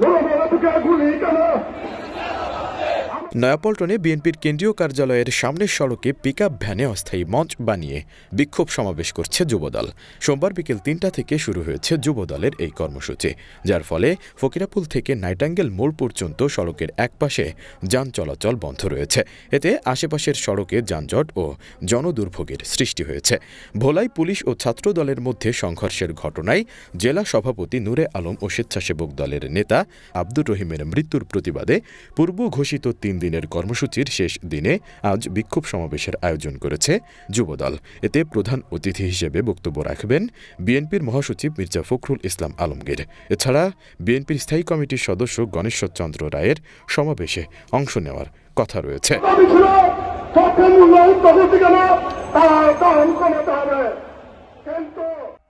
Não vou lá pro cara gulica, não. নয়াপল্টনে বিএনপির কেন্দ্রীয় কার্যালয়ের সামনের সড়কে পিক ভ্যানে অস্থায়ী মঞ্চ বানিয়ে বিক্ষোভ সমাবেশ করছে যুবদল সোমবার বিকেল তিনটা থেকে শুরু হয়েছে যুবদলের এই কর্মসূচি যার ফলে ফকিরাপুল থেকে নাইটাঙ্গেল মোড় পর্যন্ত সড়কের একপাশে যান চলাচল বন্ধ রয়েছে এতে আশেপাশের সড়কে যানজট ও জনদুর্ভোগের সৃষ্টি হয়েছে ভোলাই পুলিশ ও ছাত্র দলের মধ্যে সংঘর্ষের ঘটনায় জেলা সভাপতি নূরে আলম ও স্বেচ্ছাসেবক দলের নেতা আব্দুর রহিমের মৃত্যুর প্রতিবাদে পূর্ব ঘোষিত তিন দিন দিনের কর্মসূচির শেষ দিনে আজ বিক্ষোভ সমাবেশের আয়োজন করেছে যুবদল এতে প্রধান অতিথি হিসেবে বক্তব্য রাখবেন বিএনপির মহাসচিব মির্জা ফখরুল ইসলাম আলমগীর এছাড়া বিএনপির স্থায়ী কমিটির সদস্য গণেশ্বরচন্দ্র রায়ের সমাবেশে অংশ নেওয়ার কথা রয়েছে কিন্তু